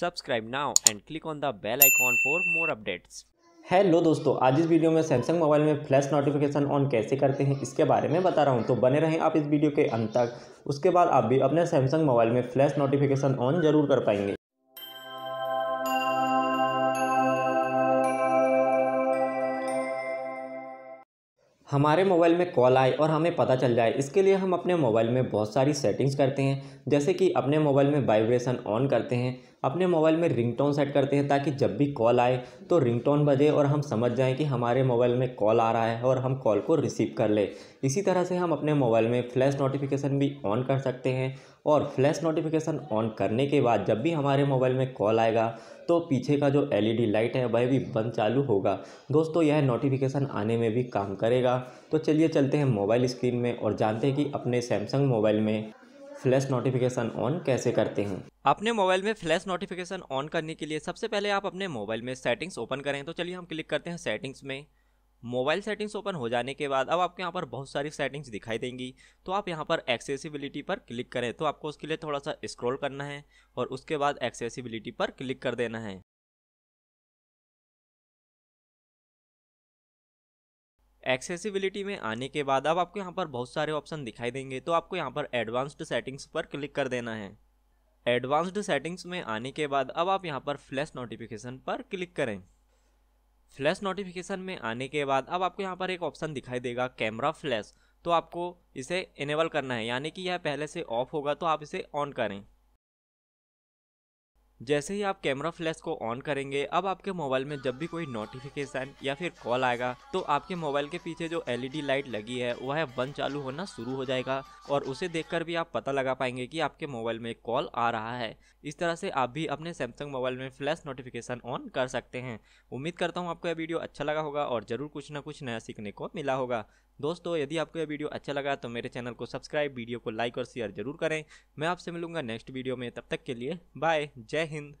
Subscribe now and click on the bell icon for more updates hello दोस्तों आज इस video में Samsung mobile में फ्लैश नोटिफिकेशन ऑन कैसे करते हैं इसके बारे में बता रहा हूं तो बने रहें आप इस वीडियो के अंत तक उसके बाद आप भी अपने सैमसंग मोबाइल में फ्लैश नोटिफिकेशन ऑन जरूर कर पाएंगे हमारे मोबाइल में कॉल आए और हमें पता चल जाए इसके लिए हम अपने मोबाइल में बहुत सारी सेटिंग्स करते हैं जैसे कि अपने मोबाइल में वाइब्रेशन ऑन करते हैं अपने मोबाइल में रिंगटोन सेट करते हैं ताकि जब भी कॉल आए तो रिंगटोन बजे और हम समझ जाएं कि हमारे मोबाइल में कॉल आ रहा है और हम कॉल को रिसीव कर ले इसी तरह से हम अपने मोबाइल में फ्लैश नोटिफिकेशन भी ऑन कर सकते हैं और फ्लैश नोटिफिकेशन ऑन करने के बाद जब भी हमारे मोबाइल में कॉल आएगा तो पीछे का जो एलईडी लाइट है वह भी बंद चालू होगा दोस्तों यह नोटिफिकेशन आने में भी काम करेगा तो चलिए चलते हैं मोबाइल स्क्रीन में और जानते हैं कि अपने सैमसंग मोबाइल में फ्लैश नोटिफिकेशन ऑन कैसे करते हैं अपने मोबाइल में फ्लैश नोटिफिकेशन ऑन करने के लिए सबसे पहले आप अपने मोबाइल में सेटिंग्स ओपन करें तो चलिए हम क्लिक करते हैं सेटिंग्स में मोबाइल सेटिंग्स ओपन हो जाने के बाद अब आपके यहाँ पर बहुत सारी सेटिंग्स दिखाई देंगी तो आप यहाँ पर एक्सेसिबिलिटी पर क्लिक करें तो आपको उसके लिए थोड़ा सा स्क्रॉल करना है और उसके बाद एक्सेसिबिलिटी पर क्लिक कर देना है एक्सेसिबिलिटी में आने के बाद अब आपको यहाँ पर बहुत सारे ऑप्शन दिखाई देंगे तो आपको यहाँ पर एडवांस्ड सेटिंग्स पर क्लिक कर देना है एडवांस्ड सेटिंग्स में आने के बाद अब आप यहाँ पर फ्लैश नोटिफिकेशन पर क्लिक करें फ्लैश नोटिफिकेशन में आने के बाद अब आपको यहाँ पर एक ऑप्शन दिखाई देगा कैमरा फ्लैश तो आपको इसे इनेबल करना है यानी कि यह पहले से ऑफ होगा तो आप इसे ऑन करें जैसे ही आप कैमरा फ्लैश को ऑन करेंगे अब आपके मोबाइल में जब भी कोई नोटिफिकेशन या फिर कॉल आएगा तो आपके मोबाइल के पीछे जो एलईडी लाइट लगी है वह बंद चालू होना शुरू हो जाएगा और उसे देखकर भी आप पता लगा पाएंगे कि आपके मोबाइल में कॉल आ रहा है इस तरह से आप भी अपने सैमसंग मोबाइल में फ्लैश नोटिफिकेशन ऑन कर सकते हैं उम्मीद करता हूँ आपको यह वीडियो अच्छा लगा होगा और ज़रूर कुछ ना कुछ नया सीखने को मिला होगा दोस्तों यदि आपको यह वीडियो अच्छा लगा तो मेरे चैनल को सब्सक्राइब वीडियो को लाइक और शेयर जरूर करें मैं आपसे मिलूंगा नेक्स्ट वीडियो में तब तक के लिए बाय जय Jai Hind.